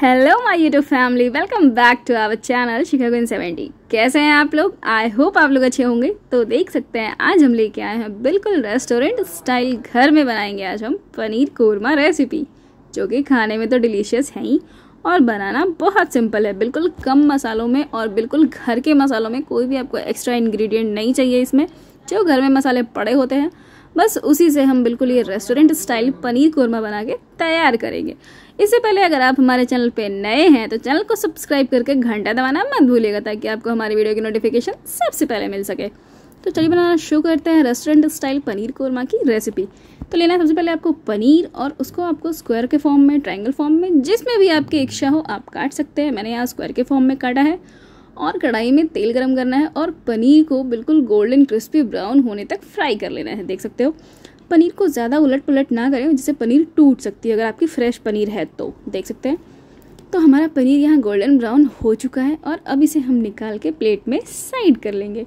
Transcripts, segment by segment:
hello my YouTube family welcome back to our channel Chicago in seventy कैसे हैं आप लोग आई होप आप लोग अच्छे होंगे तो देख सकते हैं आज हम लेके आए हैं बिल्कुल रेस्टोरेंट स्टाइल घर में बनाएंगे आज हम पनीर कोरमा रेसिपी जो कि खाने में तो डिलीशियस है ही और बनाना बहुत सिंपल है बिल्कुल कम मसालों में और बिल्कुल घर के मसालों में कोई भी आपको एक्स्ट्रा इन्ग्रीडियंट नहीं चाहिए इसमें जो घर में मसाले पड़े होते हैं बस उसी से हम बिल्कुल ये रेस्टोरेंट स्टाइल पनीर कौरमा बना के तैयार करेंगे इससे पहले अगर आप हमारे चैनल पे नए हैं तो चैनल को सब्सक्राइब करके घंटा दबाना मत भूलिएगा ताकि आपको हमारे वीडियो की नोटिफिकेशन सबसे पहले मिल सके तो चलिए बनाना शुरू करते हैं रेस्टोरेंट स्टाइल पनीर कौरमा की रेसिपी तो लेना है सबसे पहले आपको पनीर और उसको आपको स्क्वायर के फॉर्म में ट्रायंगल फॉर्म में जिसमें भी आपकी इच्छा हो आप काट सकते हैं मैंने यहाँ स्क्वायर के फॉर्म में काटा है और कढ़ाई में तेल गरम करना है और पनीर को बिल्कुल गोल्डन क्रिस्पी ब्राउन होने तक फ्राई कर लेना है देख सकते हो पनीर को ज़्यादा उलट पुलट ना करें जिससे पनीर टूट सकती है अगर आपकी फ्रेश पनीर है तो देख सकते हैं तो हमारा पनीर यहाँ गोल्डन ब्राउन हो चुका है और अब इसे हम निकाल के प्लेट में साइड कर लेंगे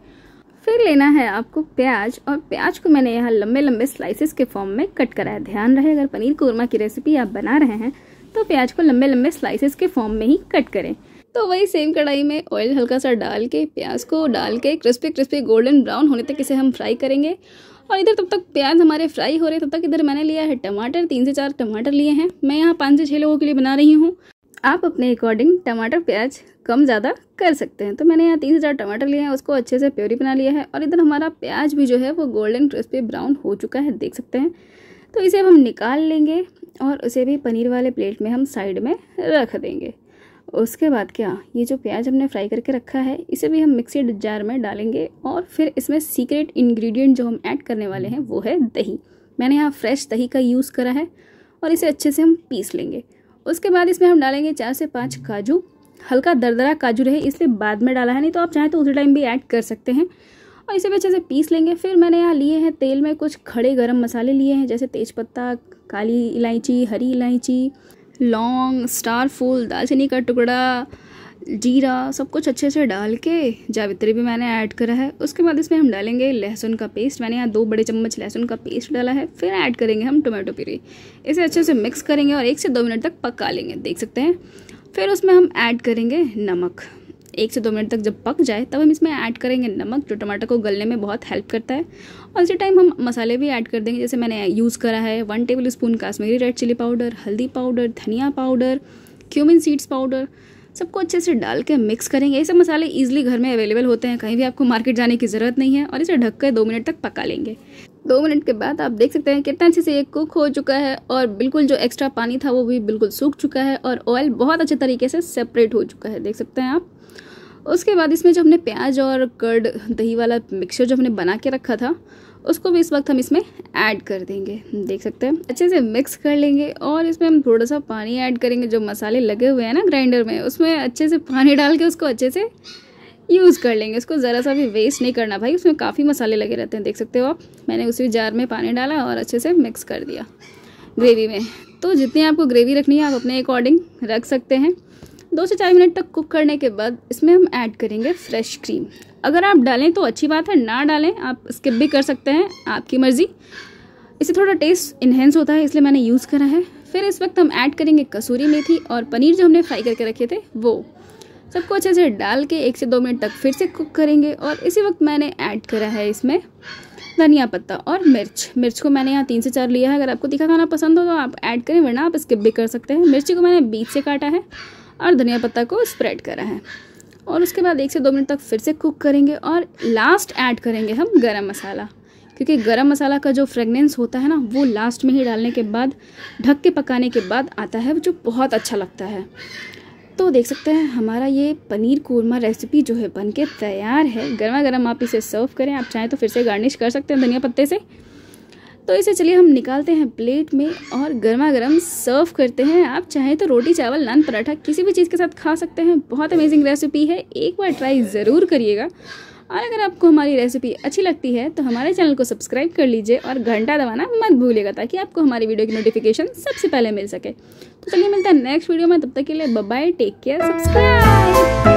फिर लेना है आपको प्याज और प्याज को मैंने यहाँ लंबे लंबे स्लाइसेस के फॉर्म में कट करा है ध्यान रहे अगर पनीर कोरमा की रेसिपी आप बना रहे हैं तो प्याज को लंबे लंबे स्लाइसेस के फॉर्म में ही कट करें तो वही सेम कढ़ाई में ऑयल हल्का सा डाल के प्याज को डाल के क्रिस्पी क्रिस्पी गोल्डन ब्राउन होने तक इसे हम फ्राई करेंगे और इधर तब तक प्याज हमारे फ्राई हो रहे तब तक इधर मैंने लिया है टमाटर तीन से चार टमाटर लिए हैं मैं यहाँ पाँच से छः लोगों के लिए बना रही हूँ आप अपने अकॉर्डिंग टमाटर प्याज कम ज़्यादा कर सकते हैं तो मैंने यहाँ तीन से चार टमाटर लिए हैं उसको अच्छे से प्योरी बना लिया है और इधर हमारा प्याज भी जो है वो गोल्डन क्रिस्पी ब्राउन हो चुका है देख सकते हैं तो इसे अब हम निकाल लेंगे और उसे भी पनीर वाले प्लेट में हम साइड में रख देंगे उसके बाद क्या ये जो प्याज हमने फ्राई करके रखा है इसे भी हम मिक्सी जार में डालेंगे और फिर इसमें सीक्रेट इन्ग्रीडियंट जो हम ऐड करने वाले हैं वो है दही मैंने यहाँ फ्रेश दही का यूज़ करा है और इसे अच्छे से हम पीस लेंगे उसके बाद इसमें हम डालेंगे चार से पाँच काजू हल्का दरदरा काजू रहे इसलिए बाद में डाला है नहीं तो आप चाहें तो उसी टाइम भी ऐड कर सकते हैं और इसे भी अच्छे से पीस लेंगे फिर मैंने यहाँ लिए हैं तेल में कुछ खड़े गरम मसाले लिए हैं जैसे तेज़पत्ता काली इलायची हरी इलायची लौंग स्टार फूल दालचीनी का टुकड़ा जीरा सब कुछ अच्छे से डाल के जावित्री भी मैंने ऐड करा है उसके बाद इसमें हम डालेंगे लहसुन का पेस्ट मैंने यहाँ दो बड़े चम्मच लहसुन का पेस्ट डाला है फिर ऐड करेंगे हम टोमेटो प्यूरी इसे अच्छे से मिक्स करेंगे और एक से दो मिनट तक पका लेंगे देख सकते हैं फिर उसमें हम ऐड करेंगे नमक एक से दो मिनट तक जब पक जाए तब हम इसमें ऐड करेंगे नमक जो टमाटर को गलने में बहुत हेल्प करता है और इसी टाइम हम मसाले भी ऐड कर देंगे जैसे मैंने यूज़ करा है one table spoon Kashmiri red chili powder हल्दी पाउडर धनिया पाउडर क्यूमिन सीड्स पाउडर सबको अच्छे से डाल के मिक्स करेंगे ये सब मसाले ईजिली घर में अवेलेबल होते हैं कहीं भी आपको मार्केट जाने की ज़रूरत नहीं है और इसे ढक कर दो मिनट तक पका लेंगे दो मिनट के बाद आप देख सकते हैं कितना अच्छे से ये कुक हो चुका है और बिल्कुल जो एक्स्ट्रा पानी था वो भी बिल्कुल सूख चुका है और ऑयल बहुत अच्छे तरीके से सेपरेट हो चुका है देख सकते हैं आप उसके बाद इसमें जो हमने प्याज और कर्ड दही वाला मिक्सचर जो हमने बना के रखा था उसको भी इस वक्त हम इसमें ऐड कर देंगे देख सकते हैं अच्छे से मिक्स कर लेंगे और इसमें हम थोड़ा सा पानी ऐड करेंगे जो मसाले लगे हुए हैं ना ग्राइंडर में उसमें अच्छे से पानी डाल के उसको अच्छे से यूज़ कर लेंगे उसको ज़रा सा भी वेस्ट नहीं करना भाई उसमें काफ़ी मसाले लगे रहते हैं देख सकते हो आप मैंने उसी जार में पानी डाला और अच्छे से मिक्स कर दिया ग्रेवी में तो जितनी आपको ग्रेवी रखनी है आप अपने अकॉर्डिंग रख सकते हैं दो से चार मिनट तक कुक करने के बाद इसमें हम ऐड करेंगे फ्रेश क्रीम अगर आप डालें तो अच्छी बात है ना डालें आप स्किप भी कर सकते हैं आपकी मर्ज़ी इससे थोड़ा टेस्ट इन्हेंस होता है इसलिए मैंने यूज़ करा है फिर इस वक्त हम ऐड करेंगे कसूरी मेथी और पनीर जो हमने फ्राई करके रखे थे वो सबको अच्छे से डाल के एक से दो मिनट तक फिर से कुक करेंगे और इसी वक्त मैंने ऐड करा है इसमें धनिया पत्ता और मिर्च मिर्च को मैंने यहाँ तीन से चार लिया है अगर आपको तीखा खाना पसंद हो तो आप ऐड करें वरना आप स्किप भी कर सकते हैं मिर्ची को मैंने बीच से काटा है और धनिया पत्ता को स्प्रेड करा है और उसके बाद एक से दो मिनट तक फिर से कुक करेंगे और लास्ट ऐड करेंगे हम गरम मसाला क्योंकि गरम मसाला का जो फ्रेगनेंस होता है ना वो लास्ट में ही डालने के बाद ढक के पकाने के बाद आता है जो बहुत अच्छा लगता है तो देख सकते हैं हमारा ये पनीर कोरमा रेसिपी जो है बन के तैयार है गर्मा गर्म आप इसे सर्व करें आप चाहें तो फिर से गार्निश कर सकते हैं धनिया पत्ते से तो इसे चलिए हम निकालते हैं प्लेट में और गर्मा गर्म सर्व करते हैं आप चाहें तो रोटी चावल नान पराठा किसी भी चीज़ के साथ खा सकते हैं बहुत अमेजिंग रेसिपी है एक बार ट्राई ज़रूर करिएगा और अगर आपको हमारी रेसिपी अच्छी लगती है तो हमारे चैनल को सब्सक्राइब कर लीजिए और घंटा दबाना मत भूलिएगा ताकि आपको हमारी वीडियो की नोटिफिकेशन सबसे पहले मिल सके तो चलिए मिलता है नेक्स्ट वीडियो में तब तक के लिए बाय टेक केयर सब्सक्राइब